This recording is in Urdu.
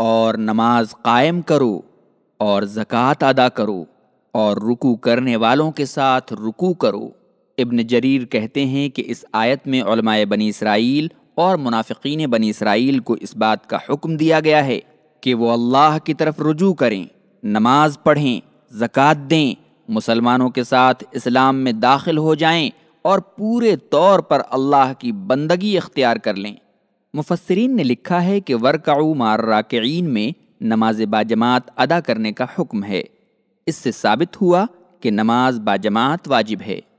اور نماز قائم کرو اور زکوٰۃ ادا کرو اور رکو کرنے والوں کے ساتھ رکو کرو ابن جریر کہتے ہیں کہ اس آیت میں علماء بنی اسرائیل اور منافقین بنی اسرائیل کو اس بات کا حکم دیا گیا ہے کہ وہ اللہ کی طرف رجوع کریں نماز پڑھیں زکوٰۃ دیں مسلمانوں کے ساتھ اسلام میں داخل ہو جائیں اور پورے طور پر اللہ کی بندگی اختیار کر لیں مفسرین نے لکھا ہے کہ ورکعو مار راکعین میں نماز باجماعت ادا کرنے کا حکم ہے اس سے ثابت ہوا کہ نماز باجماعت واجب ہے